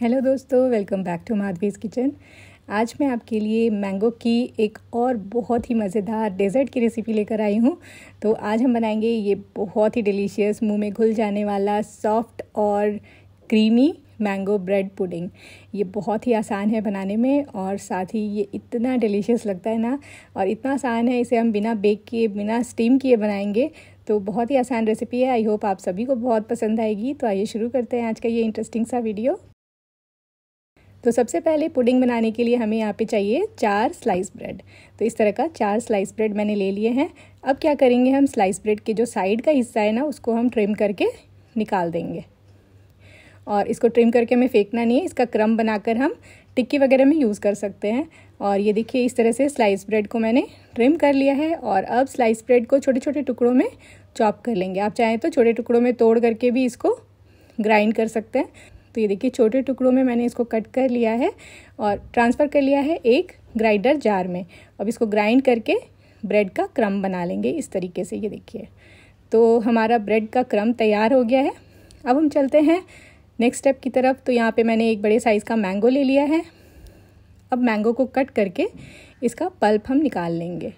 hello दोस्तों welcome back to Madhavi's kitchen आज मैं आपके लिए मैंगो की एक और बहुत ही मज़ेदार डेजर्ट की रेसिपी लेकर आई हूँ तो आज हम बनाएंगे ये बहुत ही डिलीशियस मुंह में घुल जाने वाला सॉफ्ट और क्रीमी मैंगो ब्रेड पुडिंग ये बहुत ही आसान है बनाने में और साथ ही ये इतना डिलीशियस लगता है ना और इतना आसान है इसे हम बिना बेक किए बिना स्टीम किए बनाएंगे तो बहुत ही आसान रेसिपी है आई होप आप सभी को बहुत पसंद आएगी तो आइए शुरू करते हैं आज का ये इंटरेस्टिंग सा वीडियो तो सबसे पहले पुडिंग बनाने के लिए हमें यहाँ पे चाहिए चार स्लाइस ब्रेड तो इस तरह का चार स्लाइस ब्रेड मैंने ले लिए हैं अब क्या करेंगे हम स्लाइस ब्रेड के जो साइड का हिस्सा है ना उसको हम ट्रिम करके निकाल देंगे और इसको ट्रिम करके हमें फेंकना नहीं है इसका क्रम बनाकर हम टिक्की वगैरह में यूज़ कर सकते हैं और ये देखिए इस तरह से स्लाइस ब्रेड को मैंने ट्रिम कर लिया है और अब स्लाइस ब्रेड को छोटे छोटे टुकड़ों में चॉप कर लेंगे आप चाहें तो छोटे टुकड़ों में तोड़ करके भी इसको ग्राइंड कर सकते हैं तो ये देखिए छोटे टुकड़ों में मैंने इसको कट कर लिया है और ट्रांसफ़र कर लिया है एक ग्राइंडर जार में अब इसको ग्राइंड करके ब्रेड का क्रम बना लेंगे इस तरीके से ये देखिए तो हमारा ब्रेड का क्रम तैयार हो गया है अब हम चलते हैं नेक्स्ट स्टेप की तरफ तो यहाँ पे मैंने एक बड़े साइज़ का मैंगो ले लिया है अब मैंगो को कट करके इसका पल्प हम निकाल लेंगे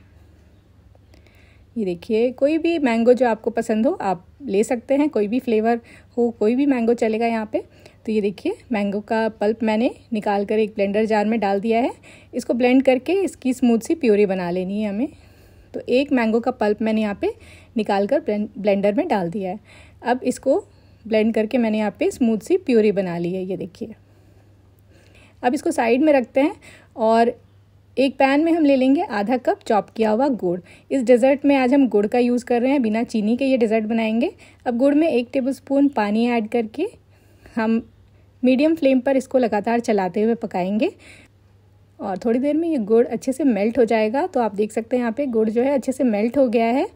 ये देखिए कोई भी मैंगो जो आपको पसंद हो आप ले सकते हैं कोई भी फ्लेवर हो कोई भी मैंगो चलेगा यहाँ पे तो ये देखिए मैंगो का पल्प मैंने निकाल कर एक ब्लेंडर जार में डाल दिया है इसको ब्लेंड करके इसकी स्मूथ सी प्योरी बना लेनी है हमें तो एक मैंगो का पल्प मैंने यहाँ पे निकाल कर ब्लेंडर में डाल दिया है अब इसको ब्लेंड करके मैंने यहाँ पे स्मूथ सी प्योरी बना ली है ये देखिए अब इसको साइड में रखते हैं और एक पैन में हम ले लेंगे आधा कप चॉप किया हुआ गुड़ इस डेजर्ट में आज हम गुड़ का यूज़ कर रहे हैं बिना चीनी के ये डेजर्ट बनाएंगे अब गुड़ में एक टेबलस्पून पानी ऐड करके हम मीडियम फ्लेम पर इसको लगातार चलाते हुए पकाएंगे और थोड़ी देर में ये गुड़ अच्छे से मेल्ट हो जाएगा तो आप देख सकते हैं यहाँ पे गुड़ जो है अच्छे से मेल्ट हो गया है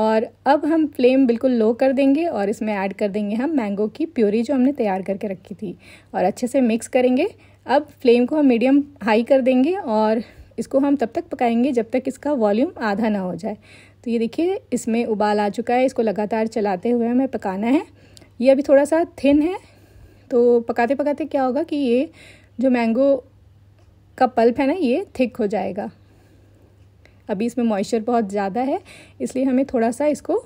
और अब हम फ्लेम बिल्कुल लो कर देंगे और इसमें ऐड कर देंगे हम मैंगो की प्योरी जो हमने तैयार करके रखी थी और अच्छे से मिक्स करेंगे अब फ्लेम को हम मीडियम हाई कर देंगे और इसको हम तब तक पकाएंगे जब तक इसका वॉल्यूम आधा ना हो जाए तो ये देखिए इसमें उबाल आ चुका है इसको लगातार चलाते हुए हमें पकाना है ये अभी थोड़ा सा थिन है तो पकाते पकाते क्या होगा कि ये जो मैंगो का पल्प है ना ये थिक हो जाएगा अभी इसमें मॉइस्चर बहुत ज़्यादा है इसलिए हमें थोड़ा सा इसको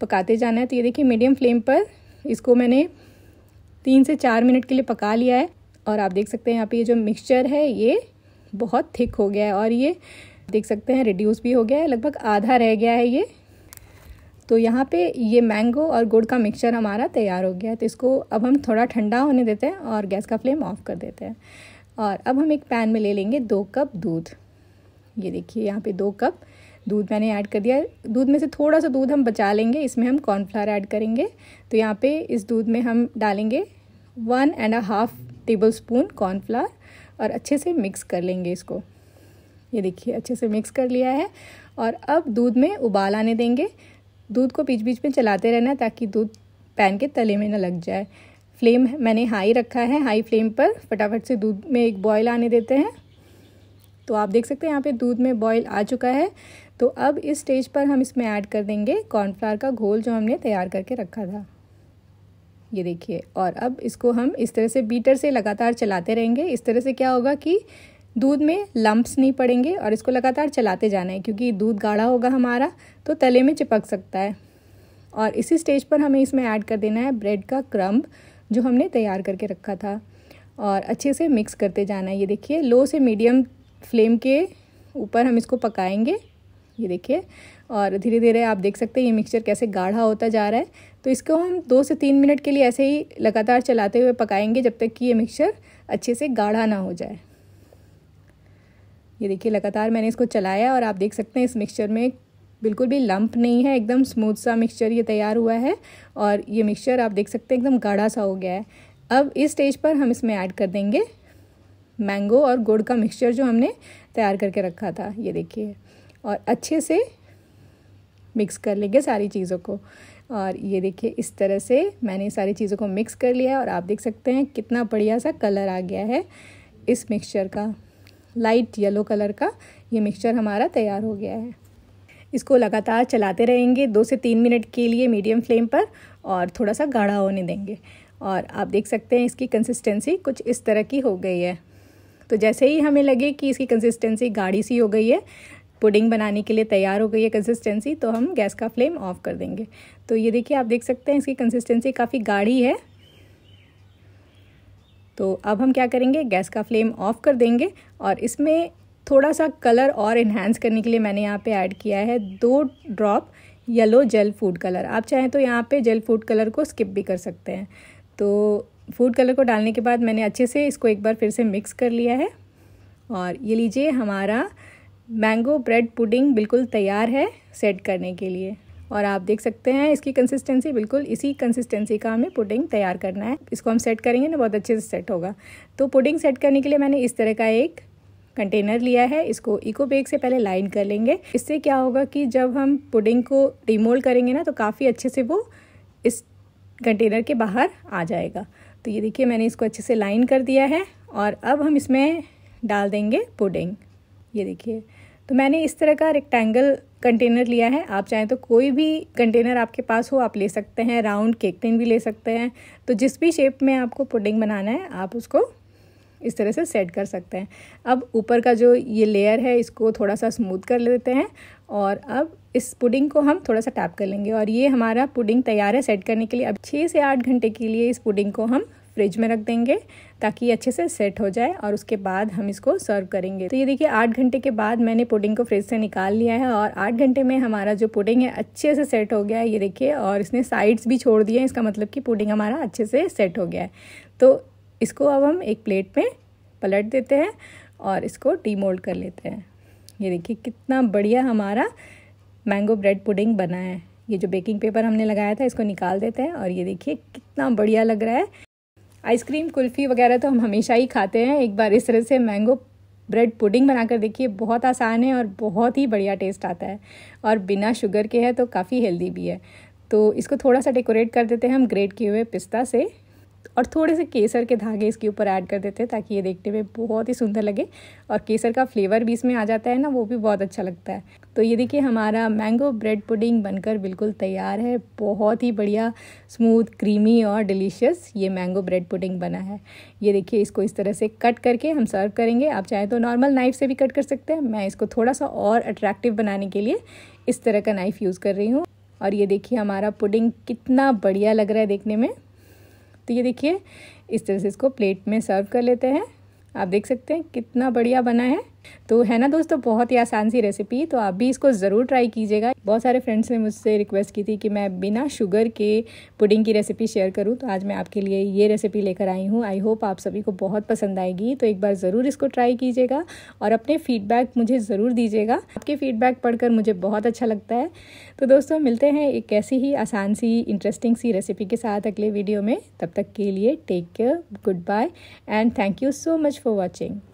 पकाते जाना है तो ये देखिए मीडियम फ्लेम पर इसको मैंने तीन से चार मिनट के लिए पका लिया है और आप देख सकते हैं यहाँ पे ये जो मिक्सचर है ये बहुत थिक हो गया है और ये देख सकते हैं रिड्यूस भी हो गया है लगभग आधा रह गया है ये तो यहाँ पे ये मैंगो और गुड़ का मिक्सचर हमारा तैयार हो गया है तो इसको अब हम थोड़ा ठंडा होने देते हैं और गैस का फ्लेम ऑफ कर देते हैं और अब हम एक पैन में ले लेंगे दो कप दूध ये देखिए यहाँ पे दो कप दूध मैंने ऐड कर दिया दूध में से थोड़ा सा दूध हम बचा लेंगे इसमें हम कॉर्नफ्लावर ऐड करेंगे तो यहाँ पे इस दूध में हम डालेंगे one and a half tablespoon cornflour और अच्छे से मिक्स कर लेंगे इसको ये देखिए अच्छे से मिक्स कर लिया है और अब दूध में उबाल आने देंगे दूध को बीच बीच में चलाते रहना ताकि दूध पैन के तले में ना लग जाए फ्लेम मैंने हाई रखा है हाई फ्लेम पर फटाफट से दूध में एक बॉयल आने देते हैं तो आप देख सकते हैं यहाँ पे दूध में बॉयल आ चुका है तो अब इस स्टेज पर हम इसमें ऐड कर देंगे कॉर्नफ्लावर का घोल जो हमने तैयार करके रखा था ये देखिए और अब इसको हम इस तरह से बीटर से लगातार चलाते रहेंगे इस तरह से क्या होगा कि दूध में लम्ब्स नहीं पड़ेंगे और इसको लगातार चलाते जाना है क्योंकि दूध गाढ़ा होगा हमारा तो तले में चिपक सकता है और इसी स्टेज पर हमें इसमें ऐड कर देना है ब्रेड का क्रम्ब जो हमने तैयार करके रखा था और अच्छे से मिक्स करते जाना है ये देखिए लो से मीडियम फ्लेम के ऊपर हम इसको पकाएंगे ये देखिए और धीरे धीरे आप देख सकते हैं ये मिक्सचर कैसे गाढ़ा होता जा रहा है तो इसको हम दो से तीन मिनट के लिए ऐसे ही लगातार चलाते हुए पकाएंगे जब तक कि ये मिक्सचर अच्छे से गाढ़ा ना हो जाए ये देखिए लगातार मैंने इसको चलाया और आप देख सकते हैं इस मिक्सचर में बिल्कुल भी लंप नहीं है एकदम स्मूथ सा मिक्सचर ये तैयार हुआ है और ये मिक्सचर आप देख सकते हैं एकदम गाढ़ा सा हो गया है अब इस स्टेज पर हम इसमें ऐड कर देंगे मैंगो और गुड़ का मिक्सचर जो हमने तैयार करके रखा था ये देखिए और अच्छे से मिक्स कर लेंगे सारी चीज़ों को और ये देखिए इस तरह से मैंने सारी चीज़ों को मिक्स कर लिया है और आप देख सकते हैं कितना बढ़िया सा कलर आ गया है इस मिक्सचर का लाइट येलो कलर का ये मिक्सचर हमारा तैयार हो गया है इसको लगातार चलाते रहेंगे दो से तीन मिनट के लिए मीडियम फ्लेम पर और थोड़ा सा गाढ़ा होने देंगे और आप देख सकते हैं इसकी कंसिस्टेंसी कुछ इस तरह की हो गई है तो जैसे ही हमें लगे कि इसकी कंसिस्टेंसी गाढ़ी सी हो गई है पुडिंग बनाने के लिए तैयार हो गई है कंसिस्टेंसी तो हम गैस का फ्लेम ऑफ कर देंगे तो ये देखिए आप देख सकते हैं इसकी कंसिस्टेंसी काफ़ी गाढ़ी है तो अब हम क्या करेंगे गैस का फ्लेम ऑफ कर देंगे और इसमें थोड़ा सा कलर और इन्हेंस करने के लिए मैंने यहाँ पे ऐड किया है दो drop yellow gel food colour आप चाहें तो यहाँ पे जेल फूड कलर को स्किप भी कर सकते हैं तो फूड कलर को डालने के बाद मैंने अच्छे से इसको एक बार फिर से मिक्स कर लिया है और ये लीजिए हमारा मैंगो ब्रेड पुडिंग बिल्कुल तैयार है सेट करने के लिए और आप देख सकते हैं इसकी कंसिस्टेंसी बिल्कुल इसी कंसिस्टेंसी का हमें पुडिंग तैयार करना है इसको हम सेट करेंगे ना बहुत अच्छे से सेट होगा तो पुडिंग सेट करने के लिए मैंने इस तरह का एक कंटेनर लिया है इसको इको बेग से पहले लाइन कर लेंगे इससे क्या होगा कि जब हम पुडिंग को डिमोल्ड करेंगे ना तो काफ़ी अच्छे से वो इस कंटेनर के बाहर आ जाएगा तो ये देखिए मैंने इसको अच्छे से लाइन कर दिया है और अब हम इसमें डाल देंगे पुडिंग ये देखिए तो मैंने इस तरह का रेक्टेंगल कंटेनर लिया है आप चाहें तो कोई भी कंटेनर आपके पास हो आप ले सकते हैं राउंड केक टिन भी ले सकते हैं तो जिस भी शेप में आपको पुडिंग बनाना है आप उसको इस तरह से सेट कर सकते हैं अब ऊपर का जो ये लेयर है इसको थोड़ा सा स्मूथ कर लेते हैं और अब इस पुडिंग को हम थोड़ा सा टैप कर लेंगे और ये हमारा पुडिंग तैयार है सेट करने के लिए अब छः से आठ घंटे के लिए इस पुडिंग को हम फ्रिज में रख देंगे ताकि अच्छे से सेट हो जाए और उसके बाद हम इसको सर्व करेंगे तो ये देखिए आठ घंटे के बाद मैंने पुडिंग को फ्रिज से निकाल लिया है और आठ घंटे में हमारा जो पुडिंग है अच्छे से सेट हो गया है ये देखिए और इसने साइड्स भी छोड़ दिए हैं इसका मतलब कि पुडिंग हमारा अच्छे से सेट हो गया है तो इसको अब हम एक प्लेट में पलट देते हैं और इसको मोल्ड कर लेते हैं ये देखिए कितना बढ़िया हमारा मैंगो ब्रेड पुडिंग बना है ये जो बेकिंग पेपर हमने लगाया था इसको निकाल देते हैं और ये देखिए कितना बढ़िया लग रहा है आइसक्रीम कुल्फ़ी वगैरह तो हम हमेशा ही खाते हैं एक बार इस तरह से मैंगो ब्रेड पुडिंग बनाकर देखिए बहुत आसान है और बहुत ही बढ़िया टेस्ट आता है और बिना शुगर के है तो काफ़ी हेल्दी भी है तो इसको थोड़ा सा डेकोरेट कर देते हैं हम ग्रेट किए हुए पिस्ता से और थोड़े से केसर के धागे इसके ऊपर ऐड कर देते हैं ताकि ये देखने में बहुत ही सुंदर लगे और केसर का फ्लेवर भी इसमें आ जाता है ना वो भी बहुत अच्छा लगता है तो ये देखिए हमारा मैंगो ब्रेड पुडिंग बनकर बिल्कुल तैयार है बहुत ही बढ़िया स्मूथ क्रीमी और डिलीशियस ये मैंगो ब्रेड पुडिंग बना है ये देखिए इसको इस तरह से कट करके हम सर्व करेंगे आप चाहें तो नॉर्मल नाइफ से भी कट कर सकते हैं मैं इसको थोड़ा सा और अट्रैक्टिव बनाने के लिए इस तरह का नाइफ़ यूज़ कर रही हूँ और ये देखिए हमारा पुडिंग कितना बढ़िया लग रहा है देखने में तो ये देखिए इस तरह से इसको प्लेट में सर्व कर लेते हैं आप देख सकते हैं कितना बढ़िया बना है तो है ना दोस्तों तो बहुत ही आसान सी रेसिपी तो आप भी इसको ज़रूर ट्राई कीजिएगा बहुत सारे फ्रेंड्स ने मुझसे रिक्वेस्ट की थी कि मैं बिना शुगर के पुडिंग की रेसिपी शेयर करूँ तो आज मैं आपके लिए ये रेसिपी लेकर आई हूँ आई होप आप सभी को बहुत पसंद आएगी तो एक बार ज़रूर इसको ट्राई कीजिएगा और अपने फीडबैक मुझे ज़रूर दीजिएगा आपके फीडबैक पढ़कर मुझे बहुत अच्छा लगता है तो दोस्तों मिलते हैं एक ऐसी ही आसान सी इंटरेस्टिंग सी रेसिपी के साथ अगले वीडियो में तब तक के लिए take care goodbye and thank you so much for watching